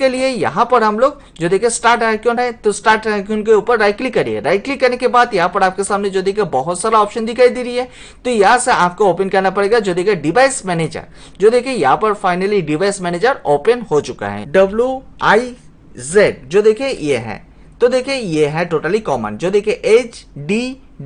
इसके लिए यहाँ पर हम लोग जो देखिए स्टार्ट आइकन है तो स्टार्ट आइकन के ऊपर राइट क्लिक करिए राइट क्लिक करने के बाद यहाँ पर आपके सामने जो देखिए बहुत सारा ऑप्शन दिखाई दे रही है तो यहाँ से आपको ओपन करना पड़ेगा जो देखिए डिवाइस मैनेजर जो देखिए यहाँ पर फाइनली डिवाइस मैनेजर ओपन हो चुका है डब्ल्यू आई जेड जो देखिए ये है तो देखिए ये है टोटली कॉमन जो देखिए H D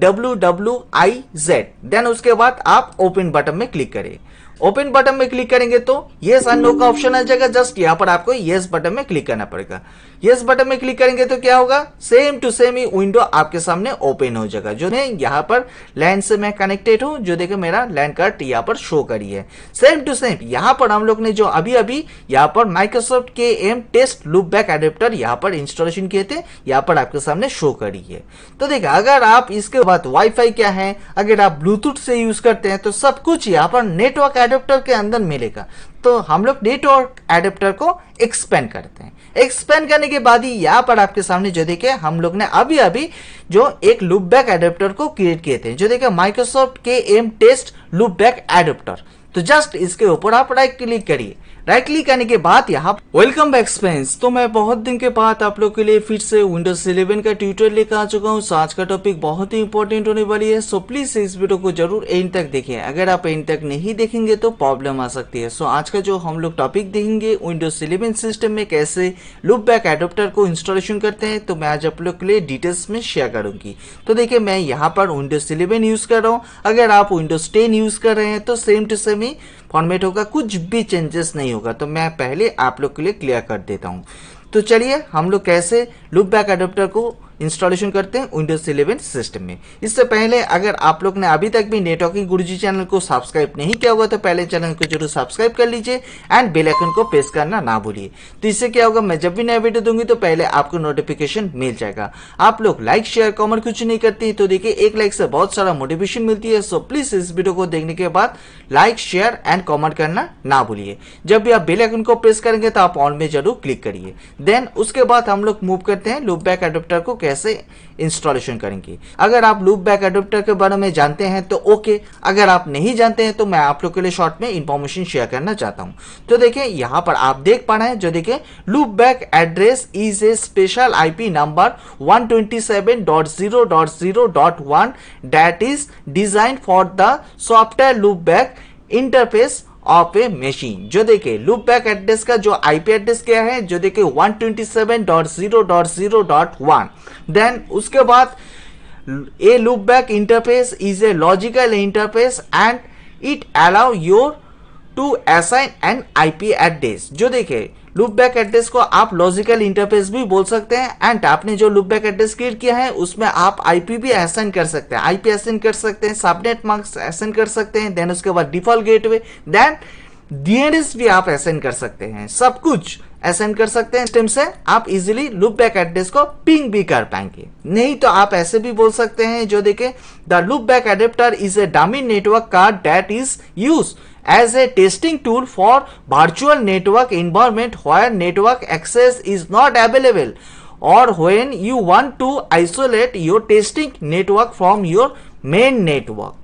W W I Z then उसके बाद आप ओपन बटन में क्लिक करें ओपन बटन में क्लिक करेंगे तो येस अनो का ऑप्शन आ जाएगा जस्ट यहां पर आपको येस बटन में क्लिक करना पड़ेगा येस बटन में क्लिक करेंगे तो क्या होगा सेम टू सेम ही विंडो आपके सामने ओपन हो जाएगा जो है यहाँ पर लैन से मैं कनेक्टेड हूँ जो देखे मेरा लैन कार्ड यहाँ पर शो करी है सेम टू सेम यहाँ पर हम लोग ने जो अभी अभी यहाँ पर Microsoft K M test loop back adapter यहाँ पर इंस्टॉलेशन किए थे यहाँ पर आपके सामने शो करी है तो देखिए अगर आप इसके बाद वाईफाई क्या है अगर आप ब्लूटूथ से यूज करते हैं तो सब कुछ यहाँ पर नेटवर्क एडोप्टर के अंदर मिलेगा तो हम लोग नेटवर्क एडेप्टर को एक्सपेंड करते हैं एक्सपेंड करने के बाद ही यहाँ पर आपके सामने जो देखे हम लोग ने अभी अभी जो एक लूप बैक एडेप्टर को क्रिएट किए थे जो देखे Microsoft K M test loop back adapter तो जस्ट इसके ऊपर आप राइट क्लिक करिए राइट क्लिक करने के बाद यहाँ वेलकम बैक एक्सपेंस तो मैं बहुत दिन के बाद आप लोग के लिए फिर से विंडोज 11 का ट्यूटर लेकर आ चुका हूँ आज का टॉपिक बहुत ही इंपॉर्टेंट होने वाली है सो प्लीज इस वीडियो को जरूर एंड तक देखें अगर आप एंड तक नहीं देखेंगे तो प्रॉब्लम आ सकती है सो आज का जो हम लोग टॉपिक देंगे विंडोज इलेवन सिस्टम में कैसे लुप बैक एडोप्टर को इंस्टॉलेशन करते हैं तो मैं आज आप लोग के लिए डिटेल्स में शेयर करूंगी तो देखिए मैं यहाँ पर विंडोज इलेवन यूज़ कर रहा हूँ अगर आप विंडोज टेन यूज़ कर रहे हैं तो सेम टू सेम ही फॉर्मेट होगा कुछ भी चेंजेस नहीं होगा तो मैं पहले आप लोग के लिए क्लियर कर देता हूँ तो चलिए हम लोग कैसे लुप बैक एडोप्टर को इंस्टॉलेशन करते हैं विंडोज 11 सिस्टम में इससे पहले अगर आप लोग ने अभी तक भी नेटवर्किंग गुरुजी चैनल को सब्सक्राइब नहीं किया हुआ तो पहले चैनल को जरूर सब्सक्राइब कर लीजिए एंड बेल आइकन को प्रेस करना ना भूलिए तो इससे क्या होगा मैं जब भी नया वीडियो दूंगी तो पहले आपको नोटिफिकेशन मिल जाएगा आप लोग लाइक शेयर कॉमेंट कुछ नहीं करते तो देखिए एक लाइक से बहुत सारा मोटिवेशन मिलती है सो प्लीज इस वीडियो को देखने के बाद लाइक शेयर एंड कॉमेंट करना ना भूलिए जब भी आप बेलाइकन को प्रेस करेंगे तो आप ऑन में जरूर क्लिक करिए देन उसके बाद हम लोग मूव करते हैं लूपबैक एडोप्टर को कैसे इंस्टॉलेशन करेंगे अगर आप लूप बैक एडोप्टर के बारे में जानते हैं तो ओके अगर आप नहीं जानते हैं तो मैं आप लोग के लिए शॉर्ट में इंफॉर्मेशन शेयर करना चाहता हूं तो देखें यहां पर आप देख पा रहे हैं जो देखें loop back address is a special IP number one one twenty seven dot dot dot zero zero 127.0.0.1 is design for the software loop back interface of a machine जो देखे लूप बैक एड्रेस का जो IP address क्या है जो देखे one twenty seven dot dot dot zero zero one then उसके बाद a loop back interface is a logical interface and it allow your to assign an IP address जो देखे लुपबैक एड्रेस को आप लॉजिकल इंटरफेस भी बोल सकते हैं एंड आपने जो लुपबैक एड्रेस क्रिएट किया है उसमें आप आईपी भी एसेंड कर सकते हैं आईपी एसेंड कर सकते हैं सबनेट मार्क्स एसेंड कर सकते हैं देन उसके बाद डिफॉल्ट गेटवे देन डीएनएस भी आप एसेंड कर सकते हैं सब कुछ एसेंड कर सकते हैं सिस्टम से आप इजीली लुप बैक एड्रेस को पिंग भी कर पाएंगे नहीं तो आप ऐसे भी बोल सकते हैं जो देखे the loop back adapter is a dummy network card that is use as a testing tool for virtual network environment where network access is not available or when you want to isolate your testing network from your main network.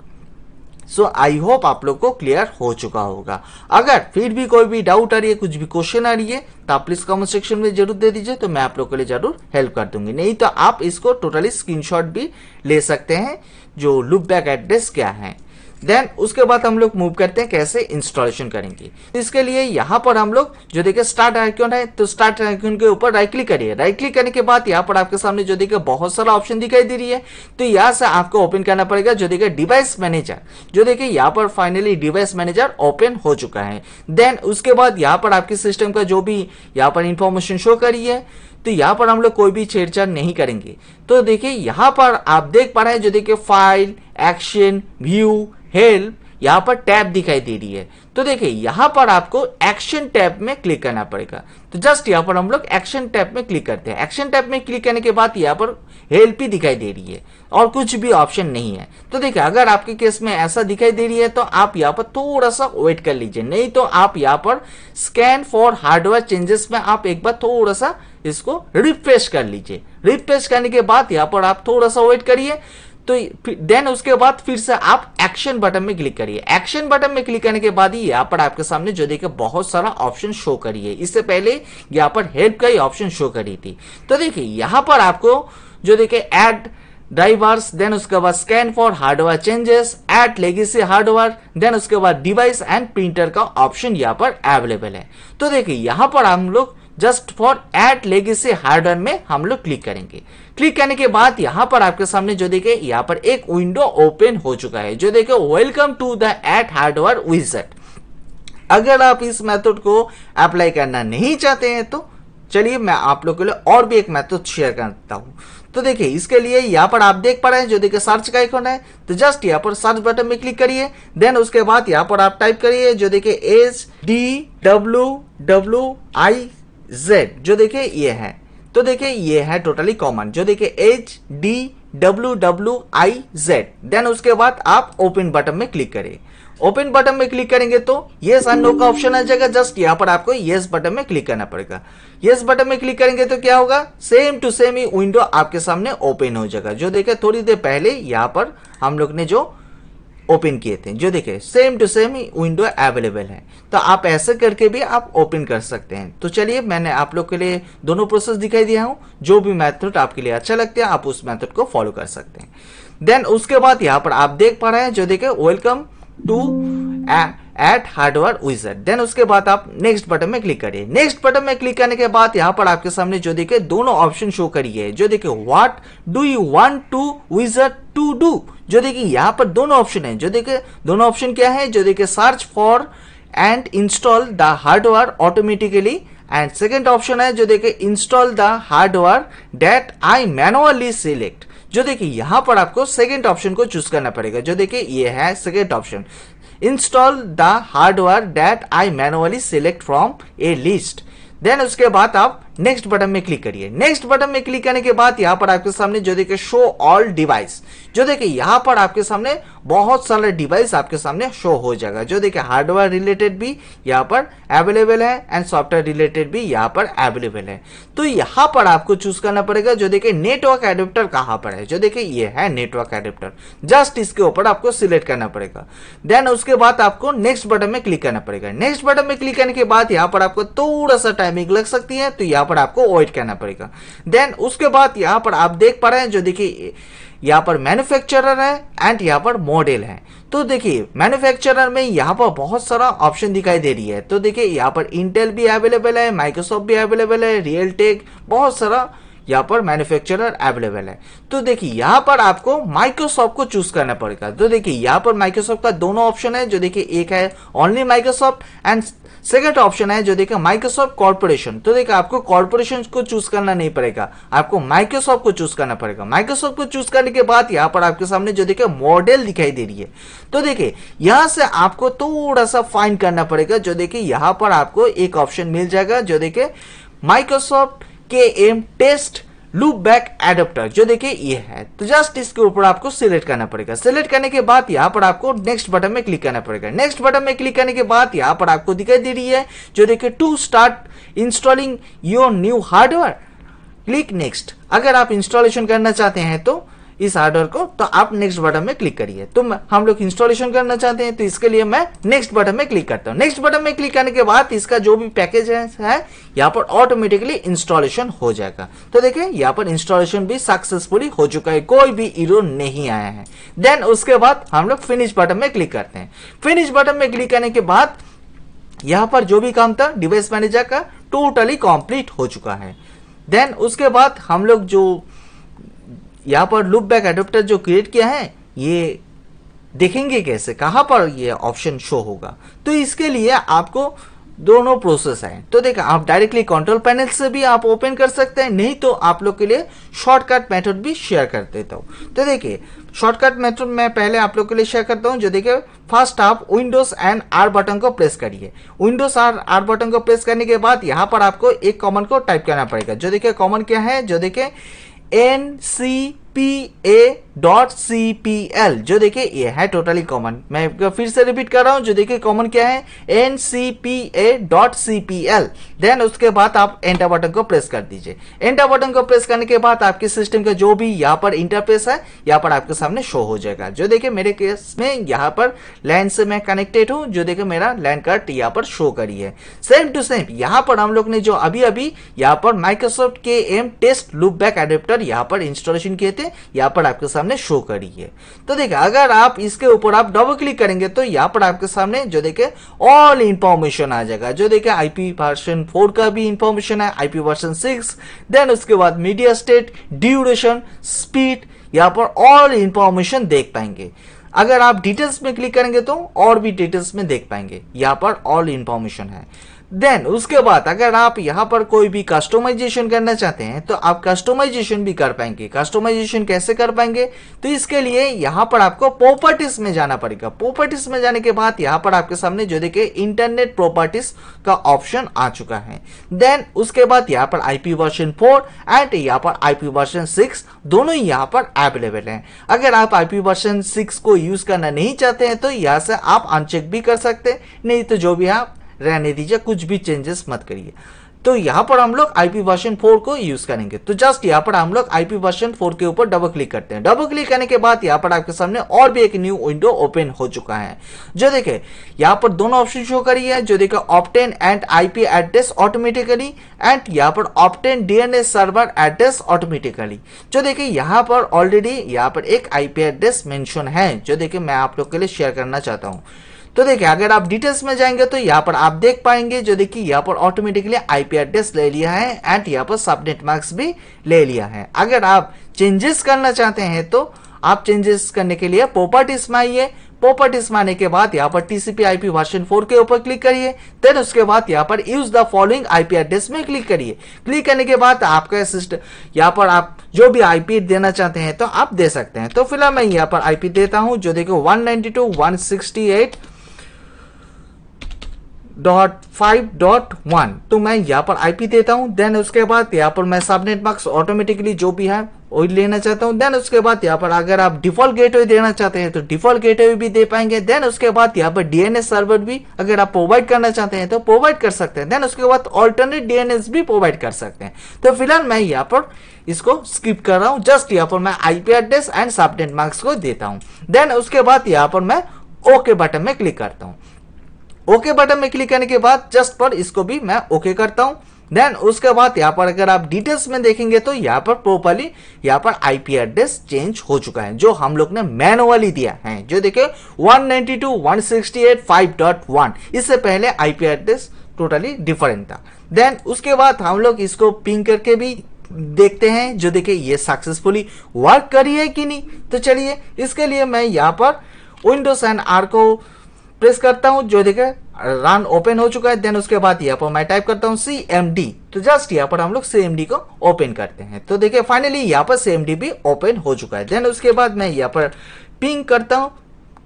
So I hope आप लोग को clear हो चुका होगा अगर फिर भी कोई भी डाउट आ रही है कुछ भी क्वेश्चन आ रही है तो आप प्लीज कमेंट सेक्शन में जरूर दे दीजिए तो मैं आप लोग के लिए जरूर हेल्प कर दूंगी नहीं तो आप इसको टोटली स्क्रीनशॉट भी ले सकते हैं जो लुक बैक एड्रेस क्या है देन उसके बाद हम लोग मूव करते हैं कैसे इंस्टॉलेशन करेंगे इसके लिए यहाँ पर हम लोग जो देखिए स्टार्ट आइकन है तो स्टार्ट आइकन के ऊपर राइट क्लिक करिए राइट क्लिक करने के बाद यहाँ पर आपके सामने जो देखिए बहुत सारा ऑप्शन दिखाई दे रही है तो यहाँ से आपको ओपन करना पड़ेगा जो देखिए डिवाइस मैनेजर जो देखिए यहाँ पर फाइनली डिवाइस मैनेजर ओपन हो चुका है देन उसके बाद यहाँ पर आपके सिस्टम का जो भी यहाँ पर इंफॉर्मेशन शो करी है तो यहाँ पर हम लोग कोई भी छेड़छाड़ नहीं करेंगे तो देखिए यहाँ पर आप देख पा रहे हैं जो देखिए फाइल एक्शन व्यू हेल्प यहाँ पर टैब दिखाई दे रही है तो देखिए यहाँ पर आपको एक्शन टैब में क्लिक करना पड़ेगा तो जस्ट यहाँ पर हम लोग एक्शन टैब में क्लिक करते हैं एक्शन टैब में क्लिक करने के बाद यहाँ पर हेल्प ही दिखाई दे रही है और कुछ भी ऑप्शन नहीं है तो देखिए अगर आपके केस में ऐसा दिखाई दे रही है तो आप यहाँ पर थोड़ा सा वेट कर लीजिए नहीं तो आप यहाँ पर स्कैन फॉर हार्डवेयर चेंजेस में आप एक बार थोड़ा सा इसको रिफ्रेश कर लीजिए रिफ्रेश करने के बाद यहाँ पर आप थोड़ा सा वेट करिए तो देन उसके बाद फिर से आप एक्शन बटन में क्लिक करिए एक्शन बटन में क्लिक करने के बाद ही यहाँ पर आपके सामने जो देखिए बहुत सारा ऑप्शन शो करिए इससे पहले यहाँ पर हेल्प का ही ऑप्शन शो करी थी तो देखिए यहाँ पर आपको जो देखिए एड ड्राइवर्स देन उसके बाद scan for hardware changes add legacy hardware then उसके बाद डिवाइस एंड प्रिंटर का ऑप्शन यहाँ पर अवेलेबल है तो देखिए यहाँ पर हम लोग just for add legacy hardware में हम लोग क्लिक करेंगे क्लिक करने के बाद यहाँ पर आपके सामने जो देखे यहाँ पर एक विंडो ओपन हो चुका है जो देखे welcome to the add hardware wizard अगर आप इस मेथड को अप्लाई करना नहीं चाहते हैं तो चलिए मैं आप लोग के लिए और भी एक मेथड शेयर करता हूं तो देखिए इसके लिए यहाँ पर आप देख पा रहे हैं जो देखिए सर्च का आइकॉन है तो जस्ट यहाँ पर सर्च बटन में क्लिक करिए देन उसके बाद यहाँ पर आप टाइप करिए जो देखिए H D W W I Z जो देखिए ये है तो देखिए ये है टोटली कॉमन जो देखिए H D W W I Z then उसके बाद आप ओपन बटन में क्लिक करें ओपन बटन में क्लिक करेंगे तो ये एंड नो का ऑप्शन आ जाएगा जस्ट यहाँ पर आपको येस बटन में क्लिक करना पड़ेगा येस बटन में क्लिक करेंगे तो क्या होगा सेम टू सेम ही विंडो आपके सामने ओपन हो जाएगा जो देखे थोड़ी देर पहले यहाँ पर हम लोग ने जो ओपन किए थे जो देखे same to same window available है तो आप ऐसे करके भी आप ओपन कर सकते हैं तो चलिए मैंने आप लोग के लिए दोनों प्रोसेस दिखाई दिया हूँ जो भी मेथड आपके लिए अच्छा लगता है आप उस मेथड को फॉलो कर सकते हैं देन उसके बाद यहाँ पर आप देख पा रहे हैं जो देखे welcome to add hardware wizard then उसके बाद आप नेक्स्ट बटन में क्लिक करिए नेक्स्ट बटन में क्लिक करने के बाद यहाँ पर आपके सामने जो देखे दोनों ऑप्शन शो करिए जो देखे what do you want to wizard to do जो देखिए यहाँ पर दोनों ऑप्शन है जो देखे दोनों ऑप्शन क्या है जो देखे search for and install the hardware automatically and second option है जो देखे install the hardware that I manually select जो देखिए यहां पर आपको सेकेंड ऑप्शन को चूज करना पड़ेगा जो देखिए ये है second option install the hardware that I manually select from a list. Then, उसके बाद नेक्स्ट बटन में क्लिक करिए नेक्स्ट बटन में क्लिक करने के बाद यहाँ पर आपके सामने जो देखिए शो ऑल डिवाइस जो देखिए यहाँ पर आपके सामने बहुत सारे डिवाइस आपके सामने शो हो जाएगा जो देखिए हार्डवेयर रिलेटेड भी यहाँ पर अवेलेबल है एंड सॉफ्टवेयर रिलेटेड भी यहाँ पर अवेलेबल है तो यहाँ पर आपको चूज करना पड़ेगा जो देखिए नेटवर्क एडेप्टर कहाँ पर है जो देखिए ये है नेटवर्क एडेप्टर जस्ट इसके ऊपर आपको सिलेक्ट करना पड़ेगा देन उसके बाद आपको नेक्स्ट बटन में क्लिक करना पड़ेगा नेक्स्ट बटन में क्लिक करने के बाद यहाँ पर आपको थोड़ा सा टाइमिंग लग सकती है तो यहाँ यहाँ पर आपको वेट करना पड़ेगा देन उसके बाद यहाँ पर आप देख पा रहे हैं जो देखिए यहाँ पर मैन्युफैक्चरर है एंड यहाँ पर मॉडल है तो देखिए मैन्युफैक्चरर में यहाँ पर बहुत सारा ऑप्शन दिखाई दे रही है तो देखिए यहाँ पर इंटेल भी अवेलेबल है माइक्रोसॉफ्ट भी अवेलेबल है रियल टेक बहुत सारा यहाँ पर मैन्युफैक्चरर अवेलेबल है तो देखिए यहाँ पर आपको माइक्रोसॉफ्ट को चूज करना पड़ेगा तो देखिए यहाँ पर माइक्रोसॉफ्ट का दोनों ऑप्शन है जो देखिए एक है only Microsoft and second option है जो देखिए माइक्रोसॉफ्ट कॉर्पोरेशन तो देखिए आपको कॉर्पोरेशन को चूज करना नहीं पड़ेगा आपको माइक्रोसॉफ्ट को चूज करना पड़ेगा माइक्रोसॉफ्ट को चूज करने के बाद यहाँ पर आपके सामने जो देखिए मॉडल दिखाई दे रही है तो देखिए यहाँ से आपको थोड़ा सा फाइन करना पड़ेगा जो देखिए यहाँ पर आपको एक ऑप्शन मिल जाएगा जो देखिए Microsoft K M test loop back adapter जो देखिए ये है तो जस्ट इसके ऊपर आपको सिलेक्ट करना पड़ेगा सिलेक्ट करने के बाद यहाँ पर आपको नेक्स्ट बटन में क्लिक करना पड़ेगा नेक्स्ट बटन में क्लिक करने के बाद यहाँ पर आपको दिखाई दे रही है जो देखिए to start installing your new hardware click next अगर आप इंस्टॉलेशन करना चाहते हैं तो इस हार्डवेयर को तो आप नेक्स्ट बटन में क्लिक करिए तो हम लोग इंस्टॉलेशन करना चाहते हैं तो इसके लिए मैं नेक्स्ट बटन में क्लिक करता हूँ नेक्स्ट बटन में क्लिक करने के बाद इसका जो भी पैकेज है, यहाँ पर ऑटोमेटिकली इंस्टॉलेशन हो जाएगा तो देखिये यहाँ पर इंस्टॉलेशन भी सक्सेसफुली हो चुका है कोई भी इरो नहीं आया है देन उसके बाद हम लोग फिनिश बटन में क्लिक करते हैं फिनिश बटन में क्लिक करने के बाद यहाँ पर जो भी काम था डिवाइस मैनेजर का टोटली कंप्लीट हो चुका है देन उसके बाद हम लोग जो यहाँ पर लूप बैक एडोप्टर जो क्रिएट किया है ये देखेंगे कैसे कहाँ पर ये ऑप्शन शो होगा तो इसके लिए आपको दोनों प्रोसेस हैं तो देखा आप डायरेक्टली कंट्रोल पैनल से भी आप ओपन कर सकते हैं नहीं तो आप लोग के लिए शॉर्टकट मेथड भी शेयर कर देता हूँ तो देखिए शॉर्टकट मेथड मैं पहले आप लोग के लिए शेयर करता हूँ जो देखिए फर्स्ट आप विंडोज एंड आर बटन को प्रेस करिए विंडोज आर आर बटन को प्रेस करने के बाद यहाँ पर आपको एक कॉमन को टाइप करना पड़ेगा जो देखिए कॉमन क्या है जो देखिए NCPA dot C P L जो देखिए ये है टोटली कॉमन मैं फिर से रिपीट कर रहा हूं जो देखिए कॉमन क्या है N C P A dot C P L then उसके बाद आप एंटर बटन को प्रेस कर दीजिए एंटर बटन को प्रेस करने के बाद आपके सिस्टम का जो भी यहाँ पर इंटरफेस है यहाँ पर आपके सामने शो हो जाएगा जो देखिए मेरे केस में यहाँ पर लैन से मैं कनेक्टेड हूँ जो देखिए मेरा लैन कार्ड यहाँ पर शो करी है सेम टू सेम यहाँ पर हम लोग ने जो अभी अभी यहाँ पर Microsoft K M test loop back adapter यहाँ पर इंस्टॉलेशन किए थे यहाँ पर आपके सामने सामने शो करी है तो देखिए अगर आप इसके ऊपर आप डबल क्लिक करेंगे तो यहाँ पर आपके सामने जो देखे ऑल इंफॉर्मेशन आ जाएगा जो देखे आईपी वर्सन फोर का भी इंफॉर्मेशन है आईपी वर्सन सिक्स देन उसके बाद मीडिया स्टेट ड्यूरेशन स्पीड यहाँ पर ऑल इंफॉर्मेशन देख पाएंगे अगर आप डिटेल्स में क्लिक करेंगे तो और भी डिटेल्स में देख पाएंगे यहाँ पर ऑल इंफॉर्मेशन है देन उसके बाद अगर आप यहाँ पर कोई भी कस्टमाइजेशन करना चाहते हैं तो आप कस्टमाइजेशन भी कर पाएंगे कस्टमाइजेशन कैसे कर पाएंगे तो इसके लिए यहाँ पर आपको प्रॉपर्टीज में जाना पड़ेगा प्रॉपर्टीज में जाने के बाद यहाँ पर आपके सामने जो देखिए इंटरनेट प्रॉपर्टीज का ऑप्शन आ चुका है देन उसके बाद यहाँ पर आईपी वर्जन फोर एंड यहाँ पर आईपी वर्जन सिक्स दोनों ही यहाँ पर अवेलेबल है अगर आप आईपी वर्जन सिक्स को यूज करना नहीं चाहते हैं तो यहाँ से आप अनचेक भी कर सकते नहीं तो जो भी आप रहने दीजिए कुछ भी चेंजेस मत करिए तो यहाँ पर हम लोग आई पी वर्षन फोर को यूज करेंगे तो जस्ट यहाँ पर हम लोग आई पी वर्षन फोर के ऊपर डबल क्लिक करते हैं डबल क्लिक करने के बाद यहाँ पर आपके सामने और भी एक न्यू विंडो ओपन हो चुका है जो देखे यहाँ पर दोनों ऑप्शन शो करी है जो देखे obtain and IP address automatically and यहाँ पर obtain DNS server address automatically जो देखे यहाँ पर ऑलरेडी यहाँ पर एक आईपी एड्रेस मैंशन है जो देखे मैं आप लोग के लिए शेयर करना चाहता हूँ तो देखिए अगर आप डिटेल्स में जाएंगे तो यहाँ पर आप देख पाएंगे जो देखिए यहाँ पर ऑटोमेटिकली आईपी एड्रेस ले लिया है एंड यहाँ पर सबनेट मार्क्स भी ले लिया है अगर आप चेंजेस करना चाहते हैं तो आप चेंजेस करने के लिए प्रॉपर्टीज में आइए प्रॉपर्टीज में आने के बाद यहाँ पर टीसीपी आईपी वर्जन फोर के ऊपर क्लिक करिए देन उसके बाद यहाँ पर use the following IP address में क्लिक करिए क्लिक करने के बाद आपका सिस्टम यहाँ पर आप जो भी आईपी देना चाहते हैं तो आप दे सकते हैं तो फिलहाल मैं यहाँ पर आईपी देता हूँ जो देखो one ninety two one sixty eight dot five dot one तो मैं यहाँ पर आईपी देता हूँ देन उसके बाद यहाँ पर मैं सबनेट मार्क्स ऑटोमेटिकली जो भी है वही लेना चाहता हूँ देन उसके बाद यहाँ पर अगर आप डिफॉल्ट गेटवे देना चाहते हैं तो डिफॉल्ट गेटवे भी दे पाएंगे देन उसके बाद यहाँ पर डीएनएस सर्वर भी अगर आप प्रोवाइड करना चाहते हैं तो प्रोवाइड कर सकते हैं देन उसके बाद ऑल्टरनेट डीएनएस भी प्रोवाइड कर सकते हैं तो फिलहाल मैं यहाँ पर इसको स्किप कर रहा हूँ जस्ट यहाँ पर मैं IP address and subnet marks को देता हूँ देन उसके बाद यहाँ पर मैं ओके बटन में क्लिक करता हूँ ओके बटन में क्लिक करने के बाद जस्ट पर इसको भी मैं ओके करता हूँ देन उसके बाद यहाँ पर अगर आप डिटेल्स में देखेंगे तो यहाँ पर प्रोपरली यहाँ पर आईपी एड्रेस चेंज हो चुका है जो हम लोग ने मैनुअली दिया है जो देखिए 192.168.5.1 इससे पहले आईपी एड्रेस टोटली डिफरेंट था देन उसके बाद हम लोग इसको पिंक करके भी देखते हैं जो देखे ये सक्सेसफुली वर्क करी है कि नहीं तो चलिए इसके लिए मैं यहाँ पर विंडोज एंड आर को प्रेस करता हूँ जो देखे रन ओपन हो चुका है देन उसके बाद यहाँ पर मैं टाइप करता हूँ सी एम डी तो जस्ट यहाँ पर हम लोग सी एम डी को ओपन करते हैं तो देखिये फाइनली यहाँ पर सी भी ओपन हो चुका है देन उसके बाद मैं यहाँ पर पिंक करता हूँ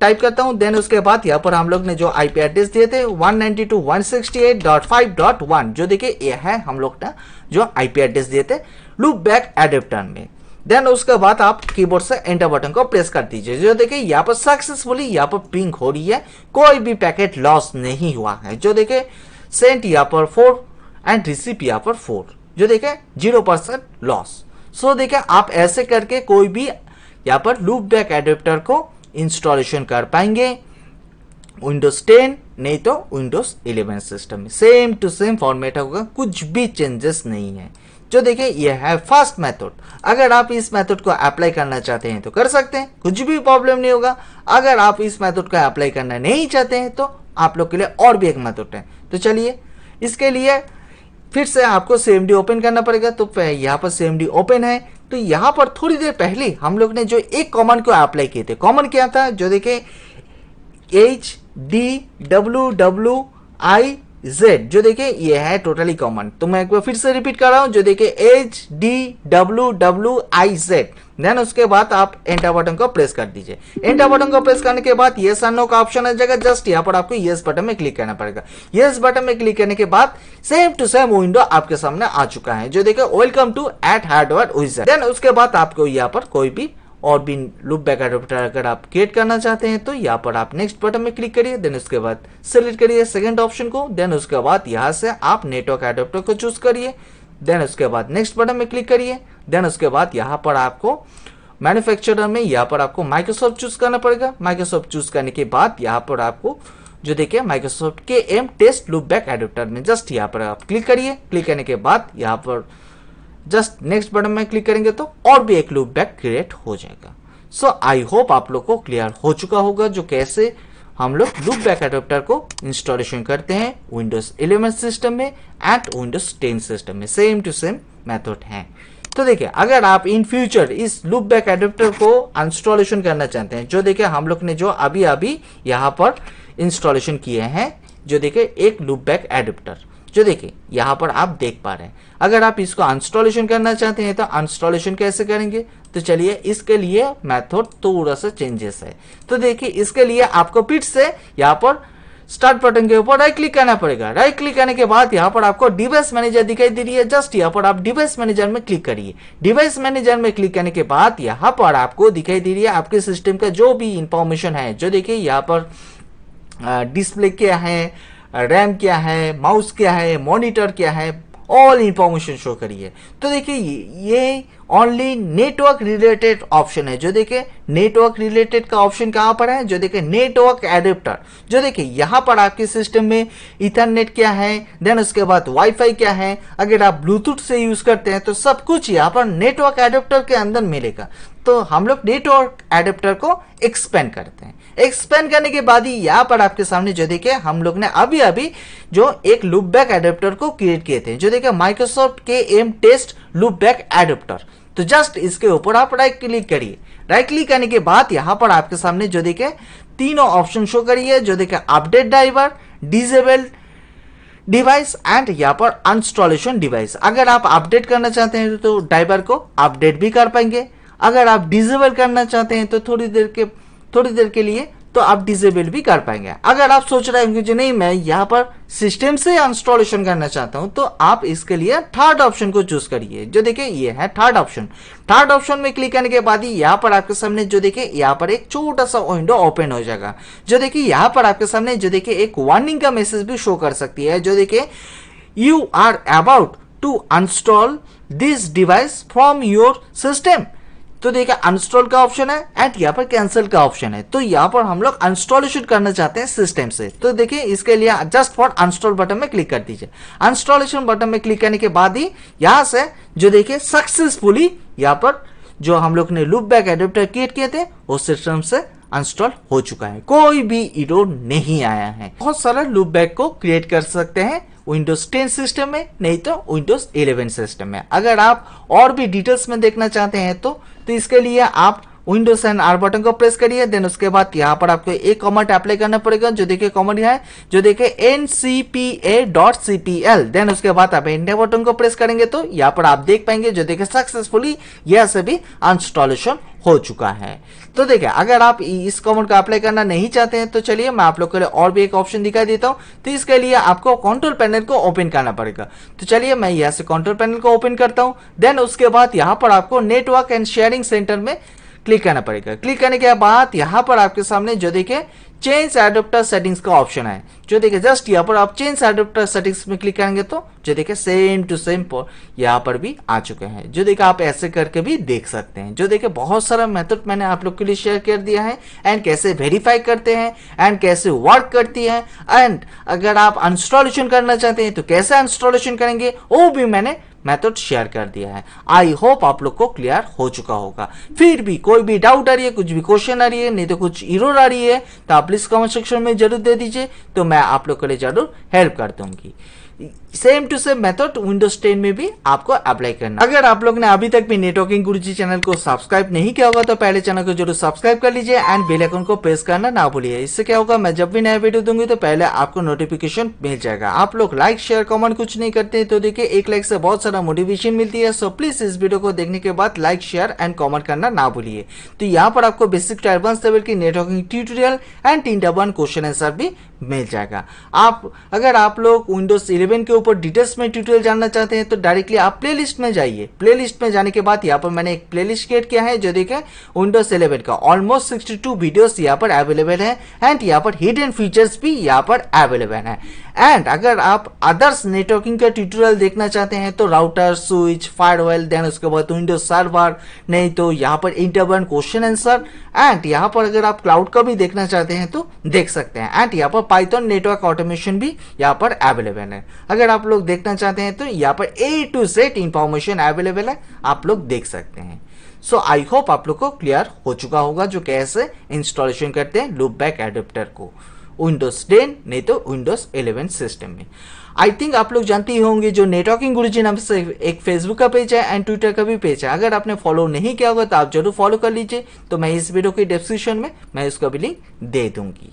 टाइप करता हूँ देन उसके बाद यहाँ पर हम लोग ने जो आईपी एड्रेस दिए थे 192.168.5.1 जो देखिए ये है हम लोग ने जो आईपी एड्रेस दिए थे लूप बैक एडेप्टर में देन उसके बाद आप कीबोर्ड से एंटर बटन को प्रेस कर दीजिए जो देखिए यहाँ पर सक्सेसफुली यहाँ पर पिंक हो रही है कोई भी पैकेट लॉस नहीं हुआ है जो देखे सेंट यहाँ पर फोर एंड रिसिप यहाँ पर फोर जो देखे जीरो परसेंट लॉस सो देखे आप ऐसे करके कोई भी यहाँ पर लूप बैक एडेप्टर को इंस्टॉलेशन कर पाएंगे विंडोज 10 नहीं तो विंडोज 11 सिस्टम में सेम टू सेम फॉर्मेट होगा कुछ भी चेंजेस नहीं है जो देखें ये है फर्स्ट मेथड अगर आप इस मेथड को अप्लाई करना चाहते हैं तो कर सकते हैं कुछ भी प्रॉब्लम नहीं होगा अगर आप इस मेथड को अप्लाई करना नहीं चाहते हैं तो आप लोग के लिए और भी एक मेथड है तो चलिए इसके लिए फिर से आपको सेम डी ओपन करना पड़ेगा तो यहाँ पर सेम डी ओपन है तो यहाँ पर थोड़ी देर पहले हम लोग ने जो एक कॉमन को अप्लाई किए थे कॉमन क्या था जो देखें H D W W I Z जो देखे ये है टोटली कॉमन तो मैं एक बार फिर से रिपीट कर रहा हूँ जो देखे H D W W I Z then उसके बाद आप एंटर बटन को प्रेस कर दीजिए एंटर बटन को प्रेस करने के बाद येस और नो का ऑप्शन आ जाएगा जस्ट यहाँ पर आपको येस बटन में क्लिक करना पड़ेगा येस बटन में क्लिक करने के बाद सेम टू सेम विंडो आपके सामने आ चुका है जो देखे वेलकम टू एट हार्डवेयर विजन देन उसके बाद आपको यहाँ पर कोई भी और भी लूप बैक एडोप्टर अगर आप क्रिएट करना चाहते हैं तो यहाँ पर आप नेक्स्ट बटन में क्लिक करिए देन उसके बाद सेलेक्ट करिए सेकेंड ऑप्शन को देन उसके बाद यहाँ से आप नेटवर्क एडोप्टर को चूज करिए देन उसके बाद नेक्स्ट बटन में क्लिक करिए देन उसके बाद यहाँ पर आपको मैन्युफैक्चरर में यहाँ पर आपको माइक्रोसॉफ्ट चूज करना पड़ेगा माइक्रोसॉफ्ट चूज करने के बाद यहाँ पर आपको जो देखिए Microsoft K M test loop back adapter में जस्ट यहाँ पर आप क्लिक करिए क्लिक करने के बाद यहाँ पर जस्ट नेक्स्ट बटन में क्लिक करेंगे तो और भी एक लूप बैक क्रिएट हो जाएगा सो आई होप आप लोग को क्लियर हो चुका होगा जो कैसे हम लोग लूप बैक एडोप्टर को इंस्टॉलेशन करते हैं विंडोज 11 सिस्टम में एंड विंडोज 10 सिस्टम में सेम टू सेम मेथड है तो देखिए अगर आप इन फ्यूचर इस लूप बैक एडोप्टर को इंस्टॉलेशन करना चाहते हैं जो देखिए हम लोग ने जो अभी अभी यहाँ पर इंस्टॉलेशन किए हैं जो देखे एक लूप बैक एडोप्टर जो देखिए यहाँ पर आप देख पा रहे हैं अगर आप इसको अनस्टॉलेशन करना चाहते हैं तो अनस्टॉलेशन कैसे करेंगे तो चलिए इसके लिए मेथड थोड़ा सा चेंजेस है तो देखिए इसके लिए आपको फिर से यहाँ पर स्टार्ट बटन के ऊपर राइट क्लिक करना पड़ेगा राइट क्लिक करने के बाद यहाँ पर आपको डिवाइस मैनेजर दिखाई दे रही है जस्ट यहाँ पर आप डिवाइस मैनेजर में क्लिक करिए डिवाइस मैनेजर में क्लिक करने के बाद यहाँ पर आपको दिखाई दे रही है आपके सिस्टम का जो भी इंफॉर्मेशन है जो देखिए यहाँ पर डिस्प्ले क्या है रैम क्या है माउस क्या है मॉनिटर क्या है ऑल इंफॉर्मेशन शो करिए तो देखिए ये ओनली नेटवर्क रिलेटेड ऑप्शन है जो देखिए नेटवर्क रिलेटेड का ऑप्शन कहाँ पर है जो देखिए नेटवर्क एडेप्टर जो देखिए यहाँ पर आपके सिस्टम में इथरनेट क्या है देन उसके बाद वाईफाई क्या है अगर आप ब्लूटूथ से यूज करते हैं तो सब कुछ यहाँ पर नेटवर्क एडेप्टर के अंदर मिलेगा तो हम लोग नेटवर्क एडेप्टर को एक्सपेंड करते हैं एक्सपेंड करने के बाद ही यहाँ पर आपके सामने जो देखिए हम लोग ने अभी अभी जो एक लूप बैक एडेप्टर को क्रिएट किए थे जो देखिए Microsoft K M test loop back adapter तो जस्ट इसके ऊपर आप राइट क्लिक करिए राइट क्लिक करने के बाद यहाँ पर आपके सामने जो देखे तीनों ऑप्शन शो करिए जो देखे update driver disabled device and यहाँ पर अनस्टॉलेशन डिवाइस अगर आप अपडेट करना चाहते हैं तो ड्राइवर को अपडेट भी कर पाएंगे अगर आप डिजेबल करना चाहते हैं तो थोड़ी देर के थोड़ी देर के लिए तो आप डिजेबल भी कर पाएंगे अगर आप सोच रहे होंगे कि नहीं मैं यहाँ पर सिस्टम से इंस्टॉलेशन करना चाहता हूँ तो आप इसके लिए थर्ड ऑप्शन को चूज करिए जो देखिए ये है थर्ड ऑप्शन थर्ड ऑप्शन में क्लिक करने के बाद ही यहाँ पर आपके सामने जो देखिए यहाँ पर एक छोटा सा विंडो ओपन हो जाएगा जो देखिए यहाँ पर आपके सामने जो देखिए एक वार्निंग का मैसेज भी शो कर सकती है जो देखिए you are about to uninstall this device from your system तो देखिए अनस्टॉल का ऑप्शन है एंड यहाँ पर कैंसिल का ऑप्शन है तो यहाँ पर हम लोग अनस्टॉलेशन करना चाहते हैं सिस्टम से तो देखिए इसके लिए जस्ट फॉर अनस्टॉल बटन में क्लिक कर दीजिए अनस्टॉलेशन बटन में क्लिक करने के बाद ही यहाँ से जो देखिए सक्सेसफुली यहाँ पर जो हम लोग ने लुप बैक एडेप्टर क्रिएट किए थे वो सिस्टम से इंस्टॉल हो चुका है कोई भी इरो नहीं आया है बहुत सारा लुप बैक को क्रिएट कर सकते हैं विंडोज 10 सिस्टम में नहीं तो विंडोज 11 सिस्टम में अगर आप और भी डिटेल्स में देखना चाहते हैं तो, तो इसके लिए आप विंडोज एंड आर बटन को प्रेस करिए देन उसके बाद यहाँ पर आपको एक कमेंट अप्लाई करना पड़ेगा जो देखिए कमेंट है जो देखिए N C P A dot C P L then उसके बाद आप इंडिया बटन को प्रेस करेंगे तो यहाँ पर आप देख पाएंगे जो देखिए सक्सेसफुली यह सभी अनस्टॉलेशन हो चुका है तो देखिए अगर आप इस कमेंट को अप्लाई करना नहीं चाहते हैं तो चलिए मैं आप लोग के लिए और भी एक ऑप्शन दिखाई देता हूं तो इसके लिए आपको कंट्रोल पैनल को ओपन करना पड़ेगा तो चलिए मैं यहां से कंट्रोल पैनल को ओपन करता हूं देन उसके बाद यहां पर आपको नेटवर्क एंड शेयरिंग सेंटर में क्लिक करना पड़ेगा क्लिक करने के बाद यहाँ पर आपके सामने जो देखे चेंज एडोप्टर सेटिंग्स का ऑप्शन है जो देखे जस्ट यहाँ पर आप चेंज एडोप्टर सेटिंग्स में क्लिक करेंगे तो जो देखे सेम टू सेम यहाँ पर भी आ चुके हैं जो देखे आप ऐसे करके भी देख सकते हैं जो देखे बहुत सारा मेथड मैंने आप लोग के लिए शेयर कर दिया है एंड कैसे वेरीफाई करते हैं एंड कैसे वर्क करती है एंड अगर आप इंस्टॉलेशन करना चाहते हैं तो कैसे इंस्टॉलेशन करेंगे वो भी मैंने मेथड शेयर कर दिया है आई होप आप लोग को क्लियर हो चुका होगा फिर भी कोई भी डाउट आ रही है कुछ भी क्वेश्चन आ रही है नहीं तो कुछ इरोर आ रही है तो आप प्लीज़ कमेंट सेक्शन में जरूर दे दीजिए तो मैं आप लोग के लिए जरूर हेल्प कर दूंगी same to same method Windows 10 में भी आपको अप्लाई करना अगर आप लोग ने अभी तक भी नेटवर्किंग गुरुजी चैनल को सब्सक्राइब नहीं किया होगा तो पहले चैनल को जरूर सब्सक्राइब कर लीजिए एंड बेल आइकन को प्रेस करना ना भूलिए इससे क्या होगा मैं जब भी नया वीडियो दूंगी तो पहले आपको नोटिफिकेशन मिल जाएगा आप लोग लाइक शेयर कमेंट कुछ नहीं करते तो देखिए एक लाइक से बहुत सारा मोटिवेशन मिलती है सो प्लीज इस वीडियो को देखने के बाद लाइक शेयर एंड कॉमेंट करना ना भूलिए तो यहाँ पर आपको बेसिक टू एडवांस लेवल की नेटवर्किंग ट्यूटोरियल एंड टीन डबन क्वेश्चन आंसर भी मिल जाएगा आप अगर आप लोग विंडोज़ 11 के ऊपर डिटेल्स में ट्यूटोरियल जानना चाहते हैं तो डायरेक्टली आप प्लेलिस्ट में जाइए प्लेलिस्ट में जाने के बाद यहाँ पर मैंने एक प्लेलिस्ट क्रिएट किया है जो देखें विंडोज़ 11 का ऑलमोस्ट 62 वीडियोस यहाँ पर अवेलेबल है एंड यहाँ पर हिडन फीचर्स भी यहाँ पर अवेलेबल है एंड अगर आप अदर्स नेटवर्किंग का ट्यूटोरियल देखना चाहते हैं तो राउटर स्विच फायर देन उसके बाद विंडोज सर्वर नहीं तो यहाँ पर इंटरबन क्वेश्चन आंसर एंड यहाँ पर अगर आप क्लाउड का भी देखना चाहते हैं तो देख सकते हैं एंड यहाँ पर पाइथन नेटवर्क ऑटोमेशन भी यहाँ पर अवेलेबल है अगर आप लोग देखना चाहते हैं तो यहाँ पर A to Z information available है आप लोग देख सकते हैं सो आई होप आप लोग को क्लियर हो चुका होगा जो कैसे इंस्टॉलेशन करते हैं लूप बैक एडोप्टर को विंडोज टेन नहीं तो विंडोज इलेवन सिस्टम में आई थिंक आप लोग जानते ही होंगे जो नेटवर्किंग गुरु जी नाम से एक फेसबुक का पेज है एंड ट्विटर का भी पेज है अगर आपने फॉलो नहीं किया होगा तो आप जरूर फॉलो कर लीजिए तो मैं इस वीडियो के डिस्क्रिप्शन में मैं उसका भी लिंक दे दूंगी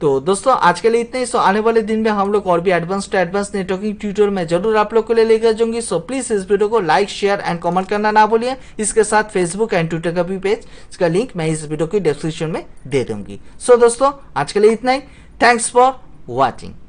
तो दोस्तों आज के लिए इतना ही सो आने वाले दिन में हम लोग और भी advance to advance networking tutorial में जरूर आप लोग को लिए लेकर जाऊंगी सो प्लीज इस वीडियो को लाइक शेयर एंड कमेंट करना ना भूलिए इसके साथ फेसबुक एंड ट्विटर का भी पेज इसका लिंक मैं इस वीडियो की डिस्क्रिप्शन में दे दूंगी सो दोस्तों आज के लिए इतना ही थैंक्स फॉर वॉचिंग